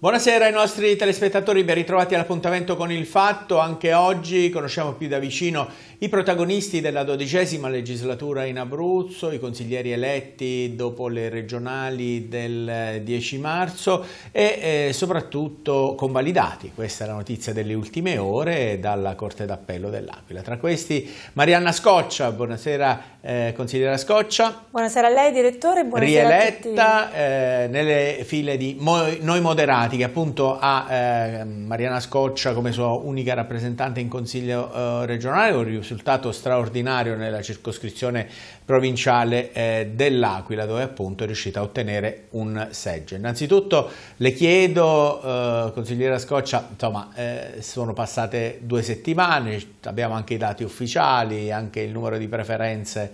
Buonasera ai nostri telespettatori, ben ritrovati all'appuntamento con il fatto. Anche oggi conosciamo più da vicino i protagonisti della dodicesima legislatura in Abruzzo, i consiglieri eletti dopo le regionali del 10 eh, marzo e eh, soprattutto convalidati, questa è la notizia delle ultime ore, dalla Corte d'Appello dell'Aquila. Tra questi Marianna Scoccia, buonasera eh, consigliera Scoccia. Buonasera a lei direttore, buonasera Rieletta eh, nelle file di Mo Noi Moderati Amati appunto ha eh, Mariana Scoccia come sua unica rappresentante in consiglio eh, regionale, un risultato straordinario nella circoscrizione provinciale eh, dell'Aquila dove appunto è riuscita a ottenere un seggio. Innanzitutto le chiedo, eh, consigliera Scoccia, insomma eh, sono passate due settimane, abbiamo anche i dati ufficiali, anche il numero di preferenze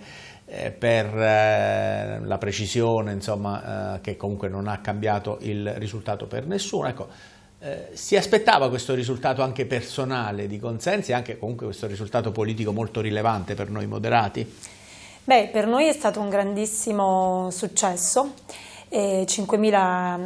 eh, per eh, la precisione, insomma, eh, che comunque non ha cambiato il risultato per nessuno. Ecco, si aspettava questo risultato anche personale di Consensi e anche comunque questo risultato politico molto rilevante per noi moderati? Beh, per noi è stato un grandissimo successo. 5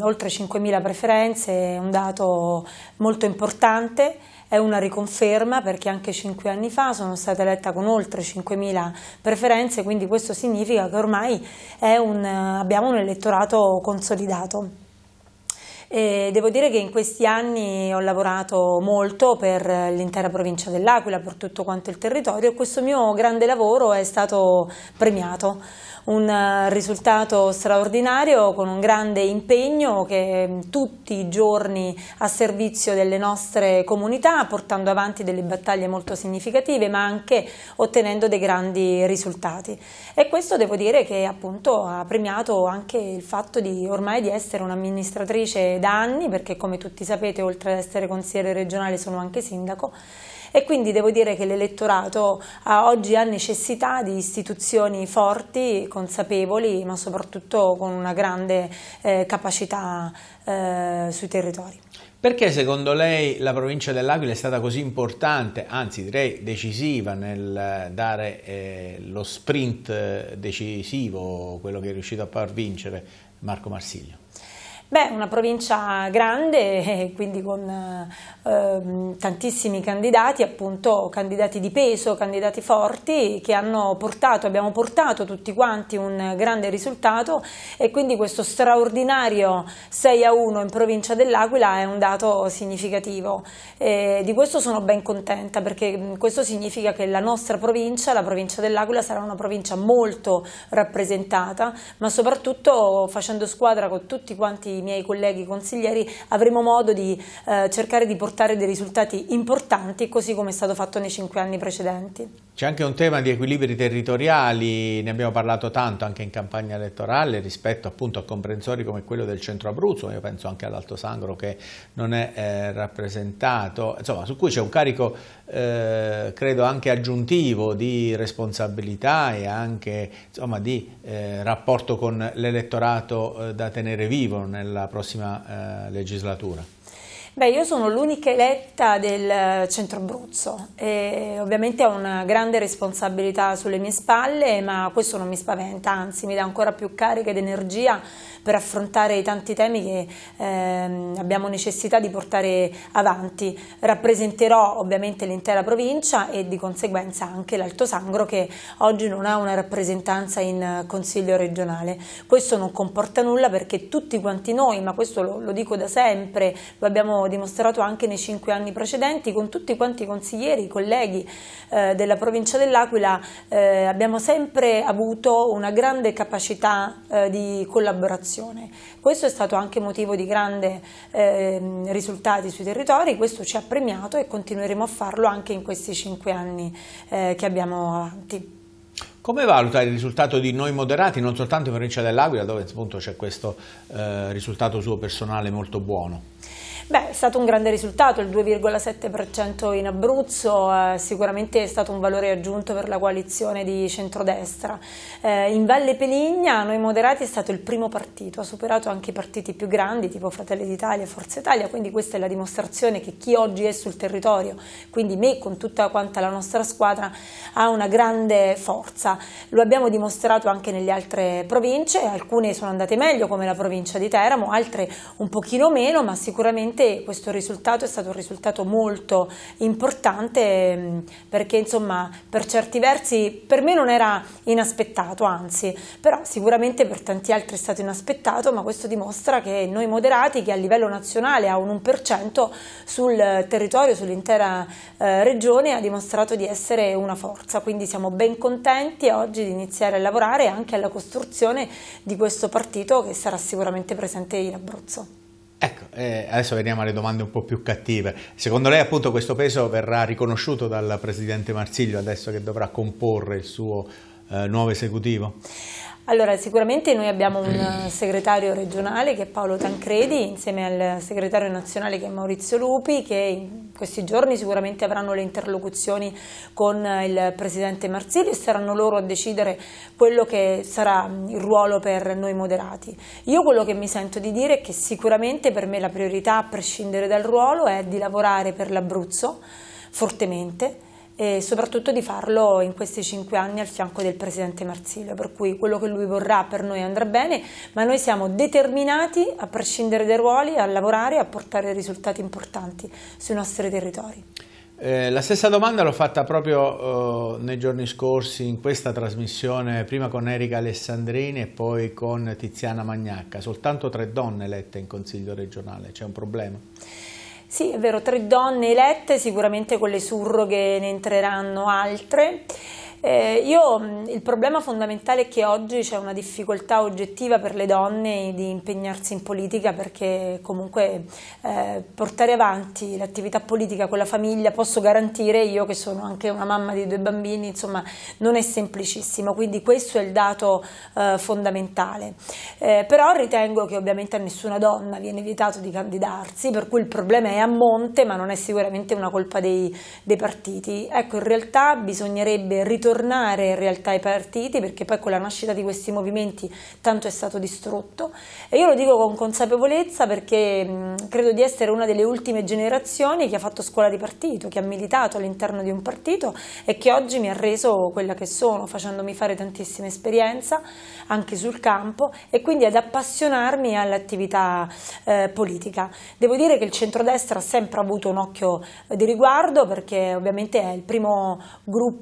oltre 5.000 preferenze un dato molto importante è una riconferma perché anche cinque anni fa sono stata eletta con oltre 5.000 preferenze, quindi questo significa che ormai un, abbiamo un elettorato consolidato. E devo dire che in questi anni ho lavorato molto per l'intera provincia dell'Aquila, per tutto quanto il territorio e questo mio grande lavoro è stato premiato un eh, risultato straordinario con un grande impegno che mm, tutti i giorni a servizio delle nostre comunità portando avanti delle battaglie molto significative ma anche ottenendo dei grandi risultati e questo devo dire che appunto ha premiato anche il fatto di ormai di essere un'amministratrice da anni perché come tutti sapete oltre ad essere consigliere regionale sono anche sindaco e quindi devo dire che l'elettorato oggi ha necessità di istituzioni forti, consapevoli, ma soprattutto con una grande eh, capacità eh, sui territori. Perché secondo lei la provincia dell'Aquila è stata così importante, anzi direi decisiva nel dare eh, lo sprint eh, decisivo, quello che è riuscito a far vincere Marco Marsiglio? Beh, una provincia grande, eh, quindi con eh, tantissimi candidati, appunto candidati di peso, candidati forti che hanno portato, abbiamo portato tutti quanti un grande risultato e quindi questo straordinario 6 a 1 in provincia dell'Aquila è un dato significativo. E eh, di questo sono ben contenta perché mm, questo significa che la nostra provincia, la provincia dell'Aquila, sarà una provincia molto rappresentata, ma soprattutto facendo squadra con tutti quanti i miei colleghi consiglieri avremo modo di eh, cercare di portare dei risultati importanti così come è stato fatto nei cinque anni precedenti. C'è anche un tema di equilibri territoriali, ne abbiamo parlato tanto anche in campagna elettorale rispetto appunto a comprensori come quello del centro Abruzzo, io penso anche all'Alto Sangro che non è eh, rappresentato, insomma su cui c'è un carico eh, credo anche aggiuntivo di responsabilità e anche insomma, di eh, rapporto con l'elettorato eh, da tenere vivo nella prossima eh, legislatura. Beh, io sono l'unica eletta del eh, Centro Abruzzo e ovviamente ho una grande responsabilità sulle mie spalle, ma questo non mi spaventa, anzi mi dà ancora più carica ed energia per affrontare i tanti temi che ehm, abbiamo necessità di portare avanti. Rappresenterò ovviamente l'intera provincia e di conseguenza anche l'Alto Sangro che oggi non ha una rappresentanza in Consiglio regionale. Questo non comporta nulla perché tutti quanti noi, ma questo lo, lo dico da sempre, lo abbiamo dimostrato anche nei cinque anni precedenti con tutti quanti i consiglieri, i colleghi eh, della provincia dell'Aquila, eh, abbiamo sempre avuto una grande capacità eh, di collaborazione formazione. Questo è stato anche motivo di grandi eh, risultati sui territori, questo ci ha premiato e continueremo a farlo anche in questi cinque anni eh, che abbiamo avanti. Come valuta il risultato di Noi Moderati, non soltanto in provincia dell'Aquila, dove c'è questo eh, risultato suo personale molto buono? Beh, è stato un grande risultato, il 2,7% in Abruzzo, eh, sicuramente è stato un valore aggiunto per la coalizione di centrodestra. Eh, in Valle Peligna Noi Moderati è stato il primo partito, ha superato anche i partiti più grandi tipo Fratelli d'Italia e Forza Italia, quindi questa è la dimostrazione che chi oggi è sul territorio, quindi me con tutta quanta la nostra squadra, ha una grande forza. Lo abbiamo dimostrato anche nelle altre province, alcune sono andate meglio come la provincia di Teramo, altre un pochino meno, ma sicuramente sicuramente questo risultato è stato un risultato molto importante mm, perché insomma per certi versi per me non era inaspettato, anzi, però sicuramente per tanti altri è stato inaspettato, ma questo dimostra che noi moderati che a livello nazionale ha un 1% sul territorio, sull'intera eh, regione, ha dimostrato di essere una forza, quindi siamo ben contenti oggi di iniziare a lavorare anche alla costruzione di questo partito che sarà sicuramente presente in Abruzzo. Ecco, eh, adesso veniamo alle domande un po' più cattive. Secondo lei appunto questo peso verrà riconosciuto dal Presidente Marsiglio adesso che dovrà comporre il suo eh, nuovo esecutivo? Allora, sicuramente noi abbiamo un segretario regionale che è Paolo Tancredi, insieme al segretario nazionale che è Maurizio Lupi, che in questi giorni sicuramente avranno le interlocuzioni con il presidente Marsili e saranno loro a decidere quello che sarà il ruolo per noi moderati. Io quello che mi sento di dire è che sicuramente per me la priorità, a prescindere dal ruolo, è di lavorare per l'Abruzzo fortemente e soprattutto di farlo in questi cinque anni al fianco del presidente Marsilio, per cui quello che lui vorrà per noi andrà bene, ma noi siamo determinati, a prescindere dai ruoli, a lavorare e a portare risultati importanti sui nostri territori. Eh, la stessa domanda l'ho fatta proprio eh, nei giorni scorsi in questa trasmissione, prima con Erika Alessandrini e poi con Tiziana Magnacca, soltanto tre donne elette in Consiglio regionale, c'è un problema? Sì, è vero, tre donne elette, sicuramente con le surroghe ne entreranno altre. Eh, io mm, il problema fondamentale è che oggi c'è una difficoltà oggettiva per le donne di impegnarsi in politica perché comunque eh, portare avanti l'attività politica con la famiglia posso garantire io che sono anche una mamma di due bambini, insomma non è semplicissimo, quindi questo è il dato eh, fondamentale. Eh, però ritengo che ovviamente a nessuna donna viene vietato di candidarsi, per cui il problema è a monte ma non è sicuramente una colpa dei, dei partiti. Ecco, in realtà bisognerebbe ritornare ritornare in realtà ai partiti perché poi con la nascita di questi movimenti tanto è stato distrutto e io lo dico con consapevolezza perché mh, credo di essere una delle ultime generazioni che ha fatto scuola di partito, che ha militato all'interno di un partito e che oggi mi ha reso quella che sono facendomi fare tantissima esperienza anche sul campo e quindi ad appassionarmi all'attività eh, politica. Devo dire che il centrodestra ha sempre avuto un occhio di riguardo perché ovviamente è il primo gruppo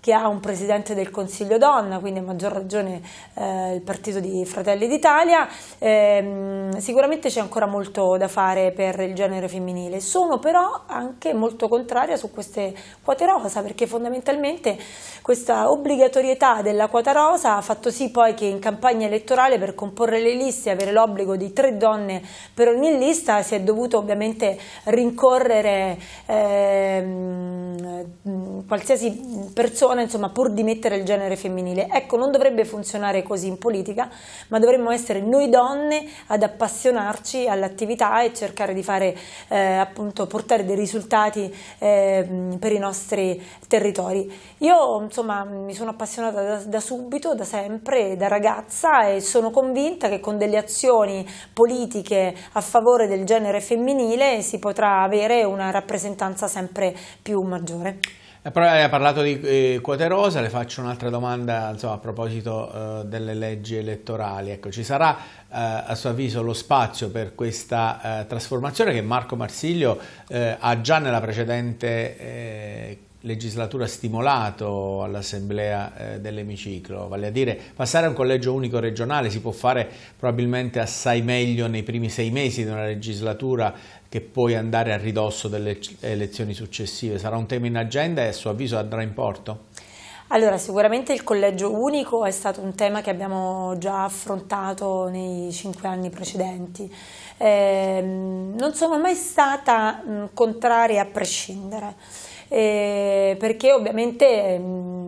che che ha un presidente del Consiglio donna, quindi a maggior ragione eh, il partito di Fratelli d'Italia, ehm, sicuramente c'è ancora molto da fare per il genere femminile. Sono però anche molto contraria su queste quote rosa perché fondamentalmente questa obbligatorietà della quota rosa ha fatto sì poi che in campagna elettorale per comporre le liste, avere l'obbligo di tre donne per ogni lista, si è dovuto ovviamente rincorrere ehm, qualsiasi persona, insomma, pur di mettere il genere femminile. Ecco, non dovrebbe funzionare così in politica, ma dovremmo essere noi donne ad appassionarci all'attività e cercare di fare, eh, appunto, portare dei risultati eh, per i nostri territori. Io, insomma, mi sono appassionata da, da subito, da sempre, da ragazza e sono convinta che con delle azioni politiche a favore del genere femminile si potrà avere una rappresentanza sempre più maggiore. Eh, però hai parlato di eh, quote rosa, le faccio un'altra domanda insomma, a proposito eh, delle leggi elettorali. Ecco, ci sarà eh, a suo avviso lo spazio per questa eh, trasformazione che Marco Marsiglio eh, ha già nella precedente legislatura stimolato all'assemblea eh, dell'emiciclo, vale a dire passare a un collegio unico regionale si può fare probabilmente assai meglio nei primi sei mesi di una legislatura che poi andare a ridosso delle elezioni successive. Sarà un tema in agenda e a suo avviso andrà in porto? Allora, sicuramente il collegio unico è stato un tema che abbiamo già affrontato nei cinque anni precedenti. Eh, non sono mai stata mh, contraria a prescindere eh, perché ovviamente... Mh, mm,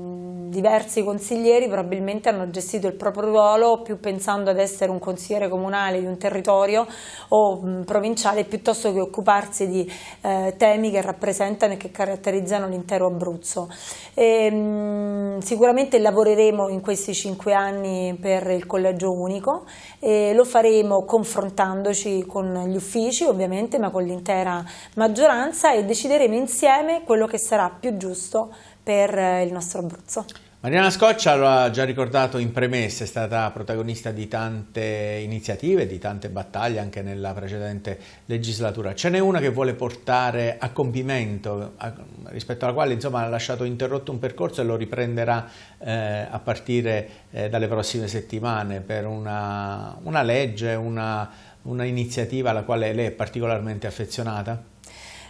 diversi consiglieri probabilmente hanno gestito il proprio ruolo più pensando ad essere un consigliere comunale di un territorio o mh, provinciale piuttosto che occuparsi di eh, temi che rappresentano e che caratterizzano l'intero Abruzzo. E, mh, sicuramente lavoreremo in questi cinque anni per il collegio unico e lo faremo confrontandoci con gli uffici ovviamente ma con l'intera maggioranza e decideremo insieme quello che sarà più giusto per eh, il nostro Abruzzo. Mariana Scoccia lo ha già ricordato in premessa, è stata protagonista di tante iniziative, di tante battaglie anche nella precedente legislatura. Ce n'è una che vuole portare a compimento, a, rispetto alla quale insomma, ha lasciato interrotto un percorso e lo riprenderà eh, a partire eh, dalle prossime settimane per una, una legge, una, una iniziativa alla quale lei è particolarmente affezionata?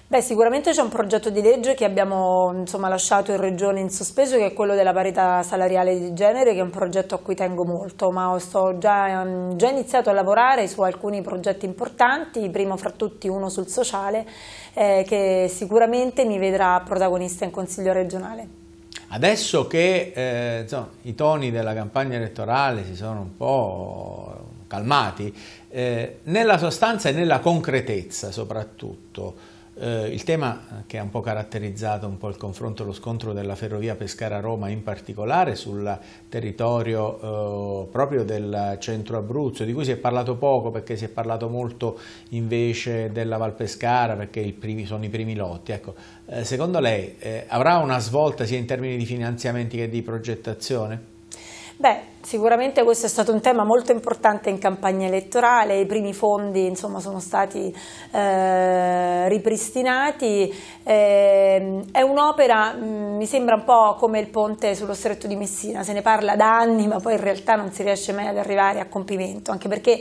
Beh, sicuramente c'è un progetto di legge che abbiamo insomma, lasciato in regione in sospeso, che è quello della parità salariale di genere, che è un progetto a cui tengo molto, ma ho già, ehm, già iniziato a lavorare su alcuni progetti importanti, primo fra tutti uno sul sociale, eh, che sicuramente mi vedrà protagonista in Consiglio regionale. Adesso che eh, insomma, i toni della campagna elettorale si sono un po' calmati, eh, nella sostanza e nella concretezza soprattutto, eh, il tema che ha un po' caratterizzato un po' il confronto e lo scontro della ferrovia Pescara-Roma in particolare sul territorio eh, proprio del centro Abruzzo di cui si è parlato poco perché si è parlato molto invece della Val Pescara perché primi, sono i primi lotti. Ecco, eh, secondo lei eh, avrà una svolta sia in termini di finanziamenti che di progettazione? Beh, Sicuramente questo è stato un tema molto importante in campagna elettorale, i primi fondi insomma, sono stati eh, ripristinati, eh, è un'opera, mm, mi sembra un po' come il ponte sullo stretto di Messina, se ne parla da anni ma poi in realtà non si riesce mai ad arrivare a compimento, anche perché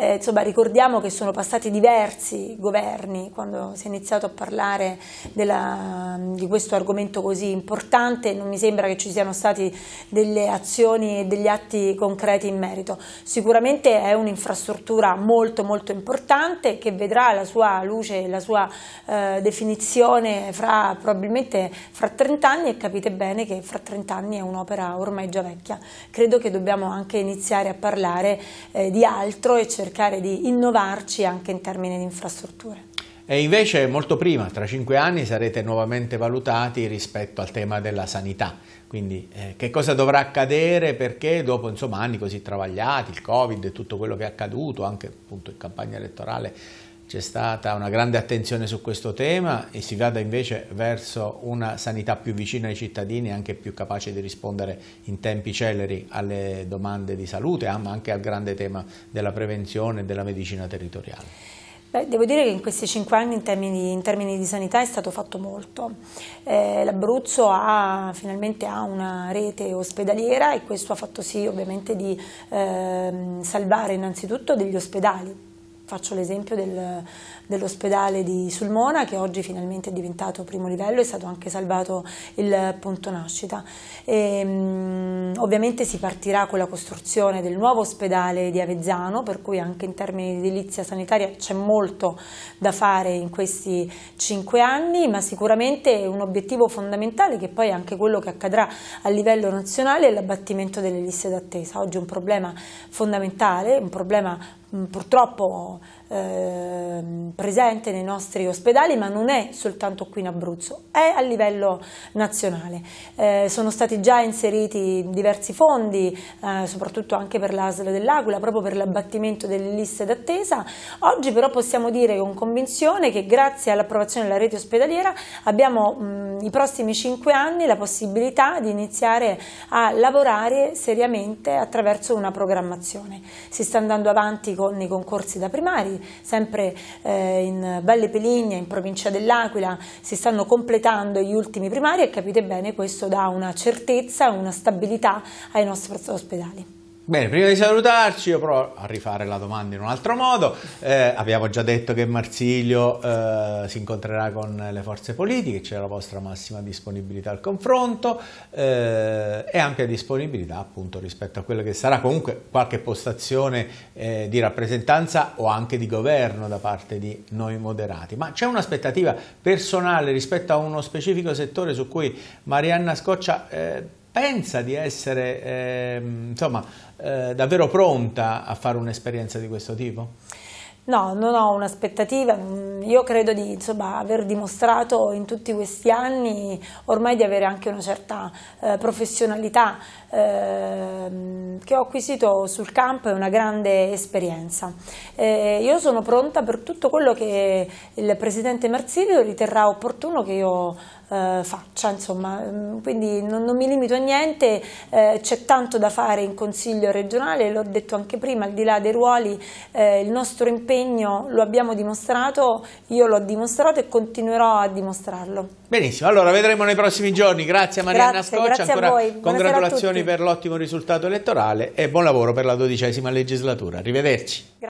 eh, insomma, ricordiamo che sono passati diversi governi quando si è iniziato a parlare della, di questo argomento così importante, non mi sembra che ci siano state delle azioni e degli atti progetti concreti in merito. Sicuramente è un'infrastruttura molto molto importante che vedrà la sua luce, e la sua eh, definizione fra, probabilmente fra 30 anni e capite bene che fra 30 anni è un'opera ormai già vecchia. Credo che dobbiamo anche iniziare a parlare eh, di altro e cercare di innovarci anche in termini di infrastrutture. E invece molto prima, tra cinque anni, sarete nuovamente valutati rispetto al tema della sanità. Quindi eh, che cosa dovrà accadere perché dopo insomma, anni così travagliati, il Covid e tutto quello che è accaduto, anche appunto in campagna elettorale c'è stata una grande attenzione su questo tema e si vada invece verso una sanità più vicina ai cittadini, e anche più capace di rispondere in tempi celeri alle domande di salute, ma anche al grande tema della prevenzione e della medicina territoriale. Beh, devo dire che in questi cinque anni in termini, in termini, di sanità è stato fatto molto. Eh, L'Abruzzo finalmente ha una rete ospedaliera e questo ha fatto sì ovviamente di eh, salvare innanzitutto degli ospedali Faccio l'esempio del, dell'ospedale di Sulmona che oggi finalmente è diventato primo livello, è stato anche salvato il punto nascita. E, ehm, ovviamente si partirà con la costruzione del nuovo ospedale di Avezzano, per cui anche in termini di edilizia sanitaria c'è molto da fare in questi cinque anni, ma sicuramente un obiettivo fondamentale che poi è anche quello che accadrà a livello nazionale è l'abbattimento delle liste d'attesa. Oggi è un problema fondamentale, un problema Mm, purtroppo Ehm, presente nei nostri ospedali, ma non è soltanto qui in Abruzzo, è a livello nazionale. Eh, sono stati già inseriti diversi fondi, eh, soprattutto anche per l'ASL dell'Aquila, proprio per l'abbattimento delle liste d'attesa. Oggi però possiamo dire con convinzione che grazie all'approvazione della rete ospedaliera abbiamo mh, i prossimi 5 anni la possibilità di iniziare a lavorare seriamente attraverso una programmazione. Si sta andando avanti con i concorsi da primari, sempre eh, in Belle Peligne, in provincia dell'Aquila, si stanno completando gli ultimi primari e capite bene questo dà una certezza, una stabilità ai nostri ospedali. Bene, prima di salutarci io provo a rifare la domanda in un altro modo. Eh, abbiamo già detto che Marsilio eh, si incontrerà con le forze politiche, c'è la vostra massima disponibilità al confronto eh, e anche disponibilità appunto rispetto a quella che sarà comunque qualche postazione eh, di rappresentanza o anche di governo da parte di noi moderati. Ma c'è un'aspettativa personale rispetto a uno specifico settore su cui Marianna Scoccia eh, pensa di essere eh, insomma, eh, davvero pronta a fare un'esperienza di questo tipo? No, non ho un'aspettativa, mm, io credo di insomma, aver dimostrato in tutti questi anni ormai di avere anche una certa eh, professionalità eh, che ho acquisito sul campo e una grande esperienza. Eh, io sono pronta per tutto quello che il Presidente Marsilio riterrà opportuno che io eh, faccia, insomma, mm, quindi non, non, mi limito a niente, eh, c'è tanto da fare in Consiglio regionale, l'ho detto anche prima, al di là dei ruoli eh, il nostro impegno lo abbiamo dimostrato, io l'ho dimostrato e continuerò a dimostrarlo. Benissimo, allora vedremo nei prossimi giorni, grazie a Marianna grazie, Scoccia, grazie ancora congratulazioni per l'ottimo risultato elettorale e buon lavoro per la dodicesima legislatura, arrivederci. Grazie.